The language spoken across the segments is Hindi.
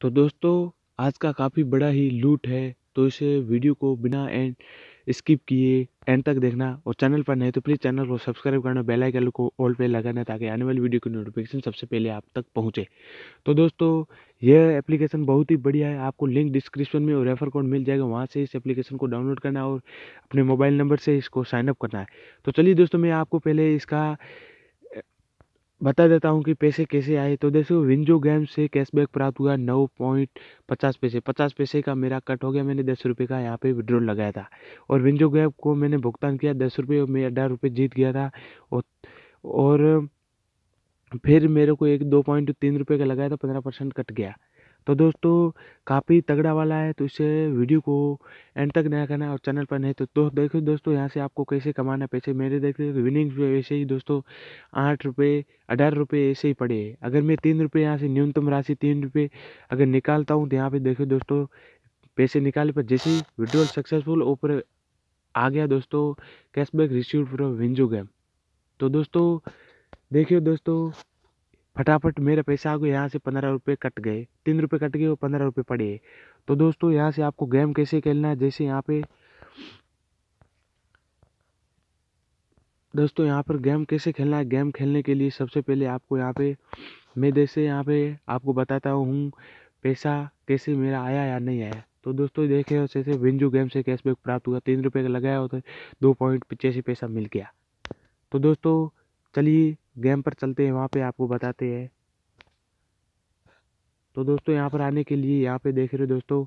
तो दोस्तों आज का काफ़ी बड़ा ही लूट है तो इस वीडियो को बिना एंड स्किप किए एंड तक देखना और चैनल पर नहीं तो प्लीज़ चैनल को सब्सक्राइब करना बेल आइकन को ऑल पे लगाना ताकि आने वाली वीडियो की नोटिफिकेशन सबसे पहले आप तक पहुंचे तो दोस्तों यह एप्लीकेशन बहुत ही बढ़िया है आपको लिंक डिस्क्रिप्शन में और रेफर कोड मिल जाएगा वहाँ से इस एप्लीकेशन को डाउनलोड करना और अपने मोबाइल नंबर से इसको साइनअप करना है तो चलिए दोस्तों मैं आपको पहले इसका बता देता हूँ कि पैसे कैसे आए तो देखो विंजो गेम से कैशबैक प्राप्त हुआ नौ पॉइंट पचास पैसे पचास पैसे का मेरा कट हो गया मैंने दस रुपये का यहाँ पे विड्रॉल लगाया था और विंजो गेम को मैंने भुगतान किया दस रुपये और मैं अठारह रुपये जीत गया था और, और फिर मेरे को एक दो पॉइंट तीन रुपये का लगाया था पंद्रह परसेंट कट गया तो दोस्तों काफ़ी तगड़ा वाला है तो इसे वीडियो को एंड तक नया करना है और चैनल पर नहीं तो, तो देखो दोस्तों यहाँ से आपको कैसे कमाना पैसे मेरे देखते तो विनिंग वैसे ही दोस्तों आठ रुपये अठारह रुपये ऐसे ही पड़े अगर मैं तीन रुपये यहाँ से न्यूनतम राशि तीन रुपये अगर निकालता हूँ तो यहाँ पर देखो दोस्तों पैसे निकाले पर जैसे ही वीडियो सक्सेसफुल ऊपर आ गया दोस्तों cashback receive from WinZO game तो दोस्तों देखियो दोस्तों फटाफट मेरा पैसा आ गए यहाँ से पंद्रह रुपये कट गए तीन रुपये कट गए और पंद्रह रुपये पड़े तो दोस्तों यहाँ से आपको गेम कैसे खेलना है जैसे यहाँ पे दोस्तों यहाँ पर गेम कैसे खेलना है गेम खेलने के लिए सबसे पहले आपको यहाँ पे मैं जैसे यहाँ पे आपको बताता हूँ पैसा कैसे मेरा आया या नहीं आया तो दोस्तों देखे जैसे विंजू गेम से कैशबैक प्राप्त हुआ तीन रुपये का लगाया होता दो पॉइंट से पैसा मिल गया तो दोस्तों चलिए गेम पर चलते हैं वहाँ पे आपको बताते हैं तो दोस्तों यहाँ पर आने के लिए यहाँ पे देख रहे हो दोस्तों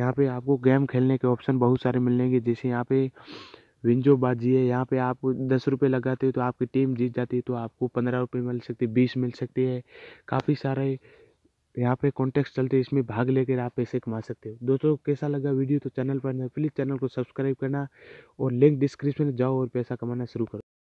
यहाँ पे आपको गेम खेलने के ऑप्शन बहुत सारे मिलेंगे जैसे यहाँ पे विंजो बाजी है यहाँ पे आप दस रुपये लगाते हो तो आपकी टीम जीत जाती है तो आपको पंद्रह रुपये मिल सकती है बीस मिल सकती है काफ़ी सारे यहाँ पे कॉन्टेक्ट चलते हैं इसमें भाग लेकर आप पैसे कमा सकते हो दोस्तों कैसा लगा वीडियो तो चैनल पर प्लीज़ चैनल को सब्सक्राइब करना और लिंक डिस्क्रिप्शन में जाओ और पैसा कमाना शुरू करो